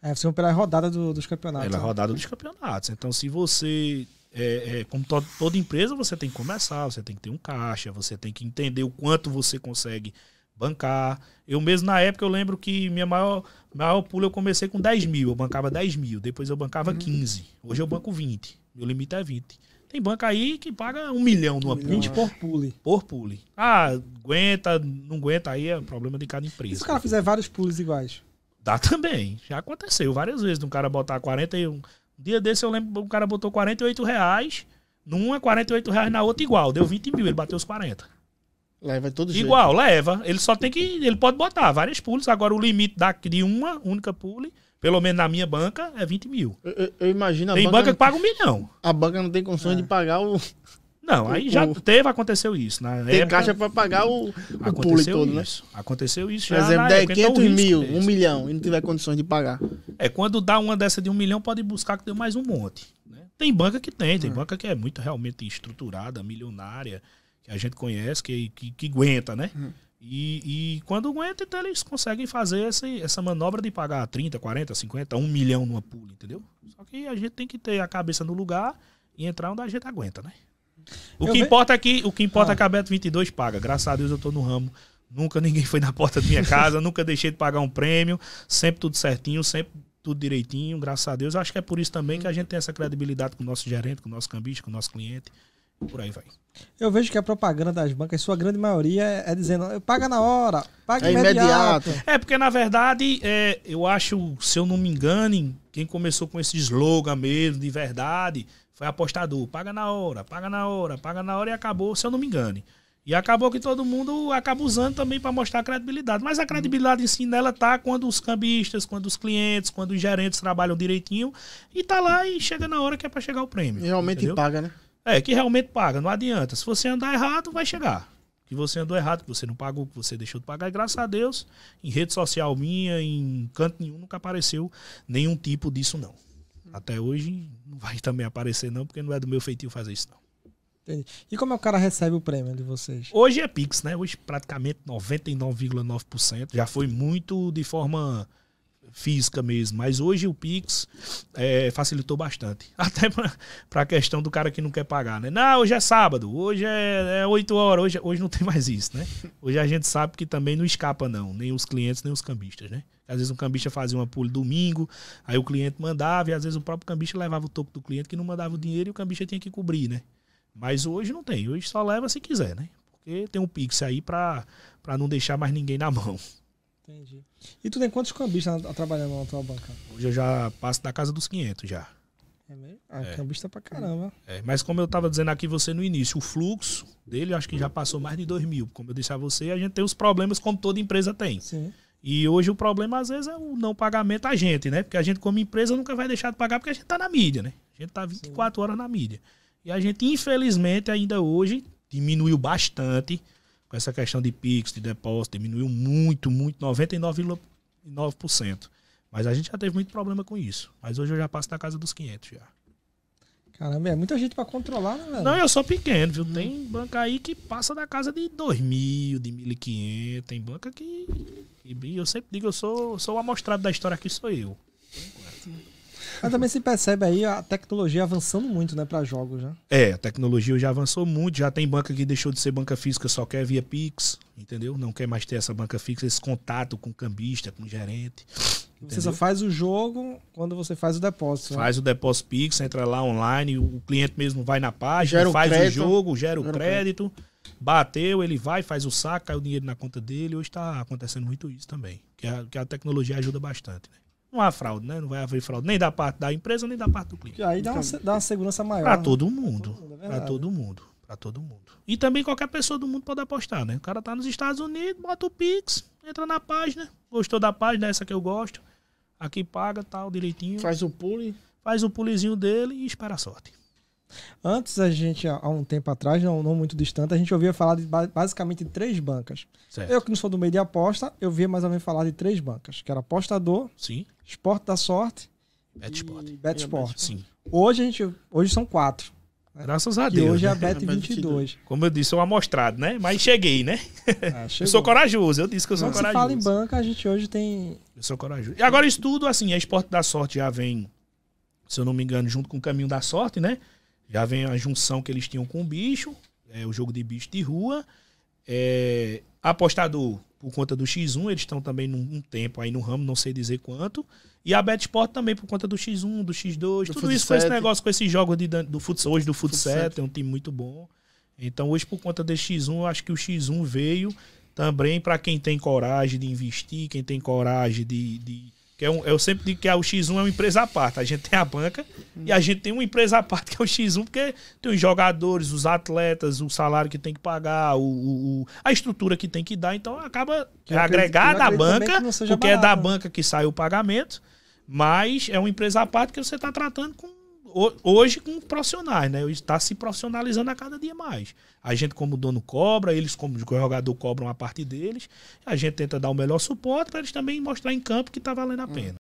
É, são pela rodada do, dos campeonatos. Pela né? rodada dos campeonatos. Então, se você. É, é, como to toda empresa, você tem que começar, você tem que ter um caixa, você tem que entender o quanto você consegue bancar. Eu mesmo, na época, eu lembro que minha maior, maior pula eu comecei com 10 mil, eu bancava 10 mil, depois eu bancava 15. Uhum. Hoje eu banco 20. Meu limite é 20. Tem banca aí que paga um milhão numa pule. 20 é. por pule. Por pule. Ah, aguenta, não aguenta, aí é problema de cada empresa. E se o cara né? fizer vários pulos iguais? Dá tá também. Já aconteceu várias vezes de um cara botar 41. Um dia desse eu lembro um cara botou 48 reais numa, é 48 reais na outra igual. Deu 20 mil, ele bateu os 40. Leva todo Igual, leva. Ele só tem que. Ele pode botar várias pulls Agora o limite da, de uma única pule, pelo menos na minha banca, é 20 mil. Eu, eu imagino a tem banca, banca que paga um milhão. A banca não tem condições é. de pagar o. Não, aí o, já teve, aconteceu isso. Na tem época, caixa para pagar o, o público todo, né? isso. né? Aconteceu isso. Por exemplo, der época, 500 então mil, é um milhão, e não tiver condições de pagar. É, quando dá uma dessa de um milhão, pode buscar que deu mais um monte. Né? Tem banca que tem, tem hum. banca que é muito realmente estruturada, milionária, que a gente conhece, que, que, que aguenta, né? Hum. E, e, quando aguenta, então eles conseguem fazer essa, essa manobra de pagar 30, 40, 50, 1 milhão numa pula, entendeu? Só que a gente tem que ter a cabeça no lugar e entrar onde a gente aguenta, né? O que, importa é que, o que importa é ah. é que a Beto 22 paga. Graças a Deus eu tô no ramo. Nunca ninguém foi na porta da minha casa, nunca deixei de pagar um prêmio. Sempre tudo certinho, sempre tudo direitinho, graças a Deus. acho que é por isso também que a gente tem essa credibilidade com o nosso gerente, com o nosso cambista, com o nosso cliente. Por aí vai. Eu vejo que a propaganda das bancas, sua grande maioria, é, é dizendo: paga na hora, paga é imediato. imediato. É, porque na verdade, é, eu acho, se eu não me engano, quem começou com esse slogan mesmo, de verdade, foi apostador, paga na hora, paga na hora, paga na hora e acabou, se eu não me engane. E acabou que todo mundo acaba usando também para mostrar credibilidade. Mas a credibilidade em si nela tá quando os cambistas, quando os clientes, quando os gerentes trabalham direitinho e tá lá e chega na hora que é para chegar o prêmio. E realmente entendeu? paga, né? É, que realmente paga, não adianta. Se você andar errado, vai chegar. Que você andou errado, que você não pagou, que você deixou de pagar, e graças a Deus, em rede social minha, em canto nenhum, nunca apareceu nenhum tipo disso, não. Até hoje não vai também aparecer, não, porque não é do meu feitio fazer isso, não. Entendi. E como é o cara recebe o prêmio de vocês? Hoje é Pix, né? Hoje praticamente 99,9%. Já foi muito de forma física mesmo. Mas hoje o Pix é, facilitou bastante. Até para a questão do cara que não quer pagar, né? Não, hoje é sábado, hoje é, é 8 horas, hoje, hoje não tem mais isso, né? Hoje a gente sabe que também não escapa, não, nem os clientes, nem os cambistas, né? Às vezes um cambista fazia uma pulha domingo, aí o cliente mandava, e às vezes o próprio cambista levava o toco do cliente que não mandava o dinheiro e o cambista tinha que cobrir, né? Mas hoje não tem, hoje só leva se quiser, né? Porque tem um Pix aí para não deixar mais ninguém na mão. Entendi. E tu tem quantos cambistas trabalhando na tua banca? Hoje eu já passo da casa dos 500 já. É mesmo? Ah, é. cambista pra caramba. É, mas como eu estava dizendo aqui você no início, o fluxo dele acho que já passou mais de 2 mil. Como eu disse a você, a gente tem os problemas como toda empresa tem. Sim. E hoje o problema às vezes é o não pagamento a gente, né? Porque a gente como empresa nunca vai deixar de pagar porque a gente tá na mídia, né? A gente tá 24 Sim. horas na mídia. E a gente infelizmente ainda hoje diminuiu bastante com essa questão de PIX, de depósito, diminuiu muito, muito, 99,9%. Mas a gente já teve muito problema com isso. Mas hoje eu já passo da casa dos 500 já. Caramba, é muita gente para controlar, né, velho? Não, eu sou pequeno, viu? Hum. Tem banca aí que passa da casa de 2 mil, de 1.500. Tem banca que, que. Eu sempre digo, eu sou, sou o amostrado da história aqui, sou eu. Por enquanto. Mas também se percebe aí a tecnologia avançando muito, né, para jogos, né? É, a tecnologia já avançou muito, já tem banca que deixou de ser banca física, só quer via Pix, entendeu? Não quer mais ter essa banca fixa, esse contato com o cambista, com o gerente. Entendeu? Você só faz o jogo quando você faz o depósito. Né? Faz né? o depósito Pix, entra lá online, o cliente mesmo vai na página, gera faz o, crédito, o jogo, gera o crédito, crédito, bateu, ele vai, faz o saco, cai o dinheiro na conta dele. Hoje está acontecendo muito isso também, que a, que a tecnologia ajuda bastante. Né? não há fraude, né? Não vai haver fraude nem da parte da empresa, nem da parte do cliente. Aí dá, uma, então, dá uma segurança maior. Para né? todo mundo. para todo mundo. É para todo mundo. E também qualquer pessoa do mundo pode apostar, né? O cara tá nos Estados Unidos, bota o Pix, entra na página. Gostou da página, essa que eu gosto. Aqui paga, tal, direitinho. Faz o pule. Faz o pulezinho dele e espera a sorte. Antes, a gente, há um tempo atrás, não, não muito distante, a gente ouvia falar de, basicamente de três bancas. Certo. Eu que não sou do meio de aposta, eu via mais ou menos falar de três bancas, que era apostador, Sim. Esporte da Sorte BetSport. e BetSport. Bet Sim. Hoje, a gente, hoje são quatro. Graças a Deus. e hoje é né? a Bet 22. Como eu disse, sou amostrado, né? Mas cheguei, né? Ah, eu sou corajoso, eu disse que eu sou Quando corajoso. Quando fala em banca, a gente hoje tem... Eu sou corajoso. E agora isso tudo, assim, a Esporte da Sorte já vem, se eu não me engano, junto com o Caminho da Sorte, né? Já vem a junção que eles tinham com o bicho, é, o jogo de bicho de rua. É, apostador, por conta do X1, eles estão também num, um tempo aí no ramo, não sei dizer quanto. E a Betsport também, por conta do X1, do X2, do tudo isso com esse negócio, com esse jogo de, do futsal. Hoje do futsal é um time muito bom. Então hoje, por conta desse X1, eu acho que o X1 veio também para quem tem coragem de investir, quem tem coragem de, de que é um, eu sempre digo que a, o X1 é uma empresa à parte. A gente tem a banca hum. e a gente tem uma empresa à parte que é o X1, porque tem os jogadores, os atletas, o salário que tem que pagar, o, o a estrutura que tem que dar. Então acaba que agregado à banca, porque barato. é da banca que sai o pagamento, mas é uma empresa à parte que você está tratando com hoje com profissionais, né? Está se profissionalizando a cada dia mais. A gente, como dono, cobra, eles, como jogador, cobram a parte deles. A gente tenta dar o melhor suporte para eles também mostrar em campo que está valendo a hum. pena.